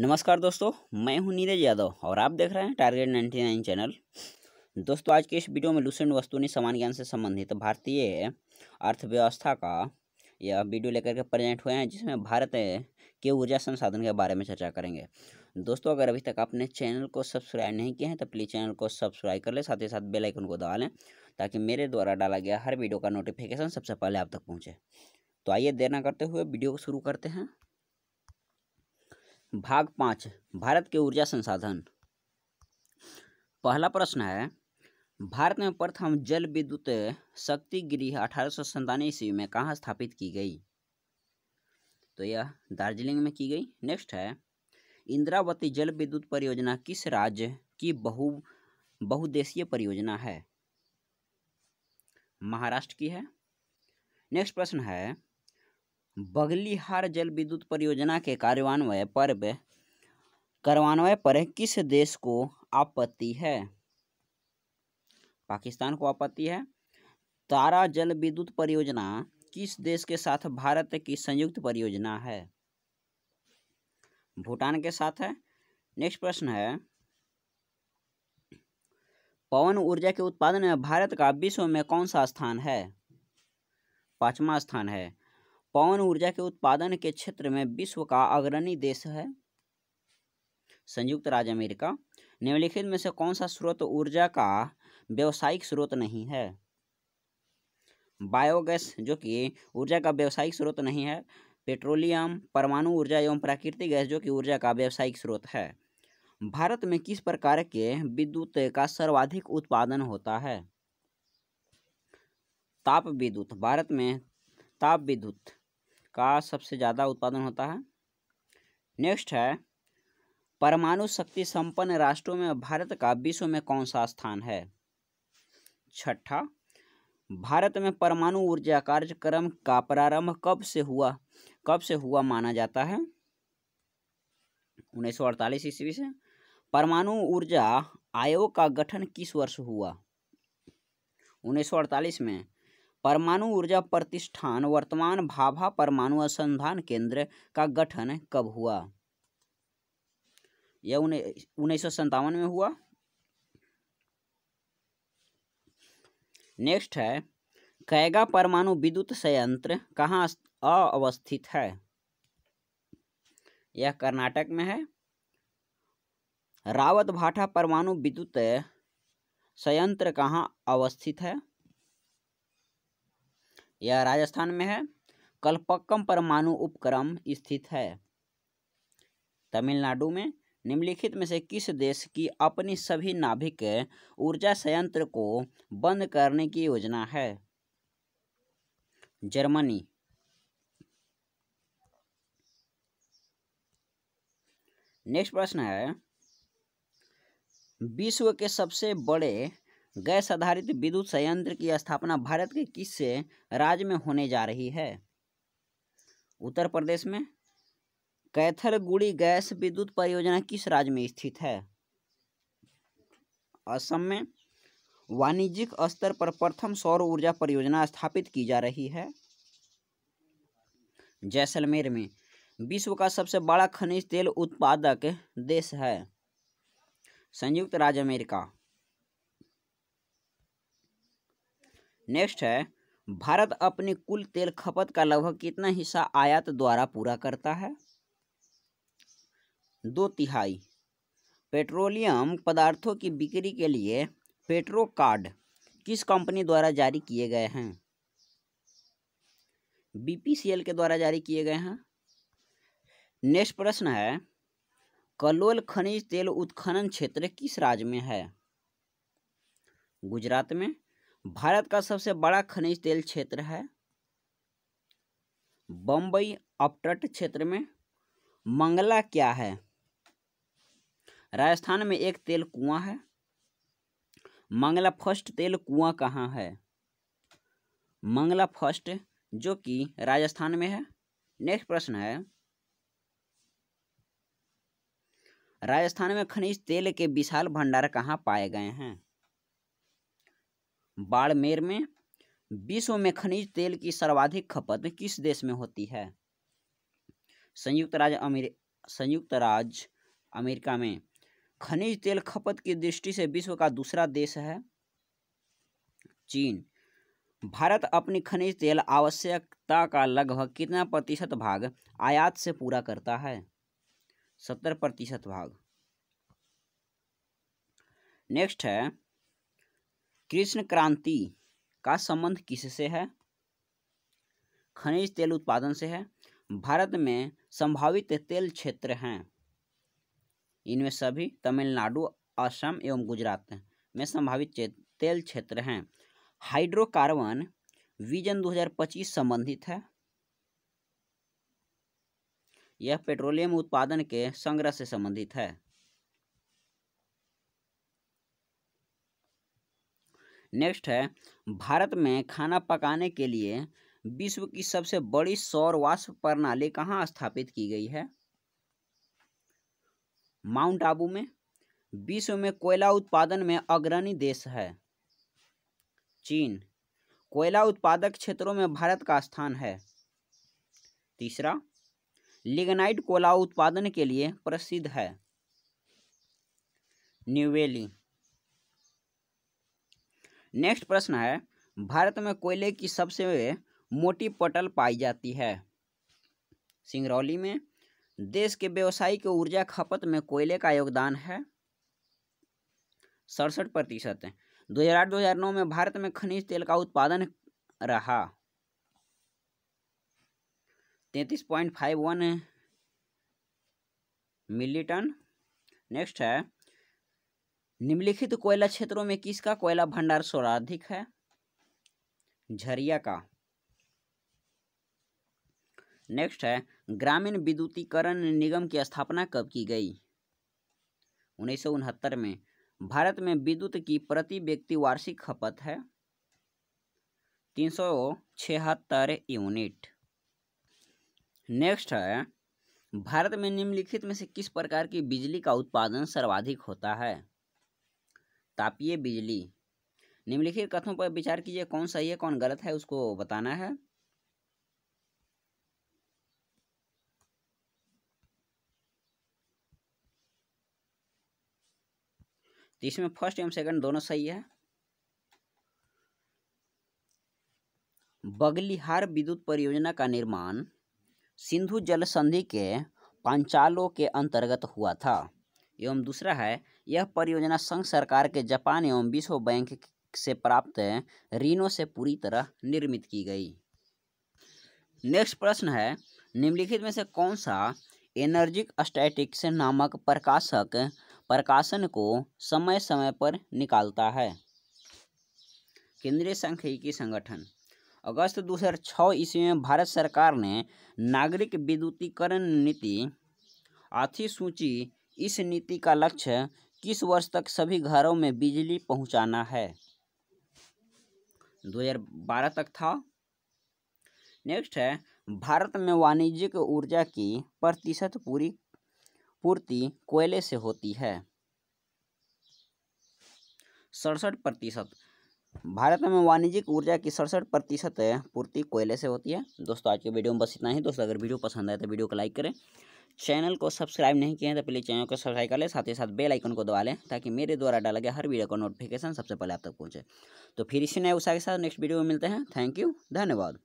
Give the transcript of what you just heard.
नमस्कार दोस्तों मैं हूं नीरज यादव और आप देख रहे हैं टारगेट नाइन्टी नाइन चैनल दोस्तों आज के इस वीडियो में लूसेंट वस्तुनी समान ज्ञान से संबंधित भारतीय अर्थव्यवस्था का यह वीडियो लेकर के प्रेजेंट हुए हैं जिसमें भारत के ऊर्जा संसाधन के बारे में चर्चा करेंगे दोस्तों अगर अभी तक आपने चैनल को सब्सक्राइब नहीं किया है तो प्लीज़ चैनल को सब्सक्राइब कर लें साथ ही साथ बेल आइकन को दबा लें ताकि मेरे द्वारा डाला गया हर वीडियो का नोटिफिकेशन सबसे पहले आप तक पहुँचे तो आइए देर ना करते हुए वीडियो को शुरू करते हैं भाग पाँच भारत के ऊर्जा संसाधन पहला प्रश्न है भारत में प्रथम जल विद्युत शक्ति गृह अठारह सौ ईस्वी में कहाँ स्थापित की गई तो यह दार्जिलिंग में की गई नेक्स्ट है इंद्रावती जल विद्युत परियोजना किस राज्य की बहु बहुदेशीय परियोजना है महाराष्ट्र की है नेक्स्ट प्रश्न है बगलिहार जल विद्युत परियोजना के कार्यान्वय पर कार्यान्वय पर किस देश को आपत्ति है पाकिस्तान को आपत्ति है तारा जल विद्युत परियोजना किस देश के साथ भारत की संयुक्त परियोजना है भूटान के साथ है नेक्स्ट प्रश्न है पवन ऊर्जा के उत्पादन में भारत का विश्व में कौन सा स्थान है पांचवा स्थान है पवन ऊर्जा के उत्पादन के क्षेत्र में विश्व का अग्रणी देश है संयुक्त राज्य अमेरिका निम्नलिखित में से कौन सा स्रोत ऊर्जा का व्यावसायिक स्रोत नहीं है बायोगैस जो कि ऊर्जा का व्यावसायिक स्रोत नहीं है पेट्रोलियम परमाणु ऊर्जा एवं प्राकृतिक गैस जो कि ऊर्जा का व्यावसायिक स्रोत है भारत में किस प्रकार के विद्युत का सर्वाधिक उत्पादन होता है ताप विद्युत भारत में ताप विद्युत का सबसे ज़्यादा उत्पादन होता है नेक्स्ट है परमाणु शक्ति संपन्न राष्ट्रों में भारत का विश्व में कौन सा स्थान है छठा भारत में परमाणु ऊर्जा कार्यक्रम का प्रारंभ कब से हुआ कब से हुआ माना जाता है 1948 ईस्वी से परमाणु ऊर्जा आयोग का गठन किस वर्ष हुआ 1948 में परमाणु ऊर्जा प्रतिष्ठान वर्तमान भाभा परमाणु अनुसंधान केंद्र का गठन कब हुआ यह उन्नीस सौ में हुआ नेक्स्ट है कैगा परमाणु विद्युत संयंत्र कहाँ अवस्थित है यह कर्नाटक में है रावत भाटा परमाणु विद्युत संयंत्र कहाँ अवस्थित है यह राजस्थान में है कल्पक्कम परमाणु उपक्रम स्थित है तमिलनाडु में निम्नलिखित में से किस देश की अपनी सभी नाभिक ऊर्जा संयंत्र को बंद करने की योजना है जर्मनी नेक्स्ट प्रश्न है विश्व के सबसे बड़े गैस आधारित विद्युत संयंत्र की स्थापना भारत के किस राज्य में होने जा रही है उत्तर प्रदेश में कैथलगुड़ी गैस विद्युत परियोजना किस राज्य में स्थित है असम में वाणिज्यिक स्तर पर प्रथम सौर ऊर्जा परियोजना स्थापित की जा रही है जैसलमेर में विश्व का सबसे बड़ा खनिज तेल उत्पादक देश है संयुक्त राज्य अमेरिका नेक्स्ट है भारत अपनी कुल तेल खपत का लगभग कितना हिस्सा आयात द्वारा पूरा करता है दो तिहाई पेट्रोलियम पदार्थों की बिक्री के लिए पेट्रो कार्ड किस कंपनी द्वारा जारी किए गए हैं बीपीसीएल के द्वारा जारी किए गए हैं नेक्स्ट प्रश्न है कलोल खनिज तेल उत्खनन क्षेत्र किस राज्य में है गुजरात में भारत का सबसे बड़ा खनिज तेल क्षेत्र है बम्बई अपटट क्षेत्र में मंगला क्या है राजस्थान में एक तेल कुआं है मंगला फर्स्ट तेल कुआं कहाँ है मंगला फर्स्ट जो कि राजस्थान में है नेक्स्ट प्रश्न है राजस्थान में खनिज तेल के विशाल भंडार कहाँ पाए गए हैं बाड़मेर में विश्व में खनिज तेल की सर्वाधिक खपत किस देश में होती है संयुक्त राज्य अमेर संयुक्त राज्य अमेरिका में खनिज तेल खपत की दृष्टि से विश्व का दूसरा देश है चीन भारत अपनी खनिज तेल आवश्यकता का लगभग कितना प्रतिशत भाग आयात से पूरा करता है सत्तर प्रतिशत भाग नेक्स्ट है कृष्ण क्रांति का संबंध किससे है खनिज तेल उत्पादन से है भारत में संभावित तेल क्षेत्र हैं इनमें सभी तमिलनाडु असम एवं गुजरात में संभावित तेल क्षेत्र हैं हाइड्रोकार्बन विजन 2025 संबंधित है यह पेट्रोलियम उत्पादन के संग्रह से संबंधित है नेक्स्ट है भारत में खाना पकाने के लिए विश्व की सबसे बड़ी सौर वाष्प प्रणाली कहाँ स्थापित की गई है माउंट आबू में विश्व में कोयला उत्पादन में अग्रणी देश है चीन कोयला उत्पादक क्षेत्रों में भारत का स्थान है तीसरा लिगनाइट कोयला उत्पादन के लिए प्रसिद्ध है न्यूवेली नेक्स्ट प्रश्न है भारत में कोयले की सबसे मोटी पटल पाई जाती है सिंगरौली में देश के व्यवसायिक ऊर्जा खपत में कोयले का योगदान है सड़सठ प्रतिशत दो हजार आठ दो हजार नौ में भारत में खनिज तेल का उत्पादन रहा तैतीस point five one million tonne next है निम्नलिखित कोयला क्षेत्रों में किसका कोयला भंडार सर्वाधिक है झरिया का नेक्स्ट है ग्रामीण विद्युतीकरण निगम की स्थापना कब की गई उन्नीस में भारत में विद्युत की प्रति व्यक्ति वार्षिक खपत है तीन सौ छिहत्तर यूनिट नेक्स्ट है भारत में निम्नलिखित में से किस प्रकार की बिजली का उत्पादन सर्वाधिक होता है तापीय बिजली निम्नलिखित कथनों पर विचार कीजिए कौन सही है कौन गलत है उसको बताना है इसमें फर्स्ट एवं सेकंड दोनों सही है बगलिहार विद्युत परियोजना का निर्माण सिंधु जल संधि के पांचालों के अंतर्गत हुआ था एवं दूसरा है यह परियोजना संघ सरकार के जापान एवं विश्व बैंक से प्राप्त ऋणों से पूरी तरह निर्मित की गई नेक्स्ट प्रश्न है निम्नलिखित में से कौन सा एनर्जिक स्टैटिक्स नामक प्रकाशक प्रकाशन को समय समय पर निकालता है केंद्रीय सांख्यिकी संगठन अगस्त दो हज़ार छः ईस्वी में भारत सरकार ने नागरिक विद्युतीकरण नीति आथी सूची इस नीति का लक्ष्य किस वर्ष तक सभी घरों में बिजली पहुंचाना है 2012 तक था नेक्स्ट है भारत में वाणिज्यिक ऊर्जा की प्रतिशत पूरी पूर्ति कोयले से होती है सड़सठ प्रतिशत भारत में वाणिज्यिक ऊर्जा की सड़सठ प्रतिशत पूर्ति कोयले से होती है दोस्तों आज के वीडियो में बस इतना ही दोस्तों अगर वीडियो पसंद आए तो वीडियो को लाइक करें चैनल को सब्सक्राइब नहीं किए हैं तो प्लीज़ चैनल को सब्सक्राइब कर लें साथ ही साथ बेल आइकन को दबा लें ताकि मेरे द्वारा डाला गया हर वीडियो का नोटिफिकेशन सबसे पहले आप तक पहुँचे तो फिर इसी नए उत्साह के साथ नेक्स्ट वीडियो में मिलते हैं थैंक यू धन्यवाद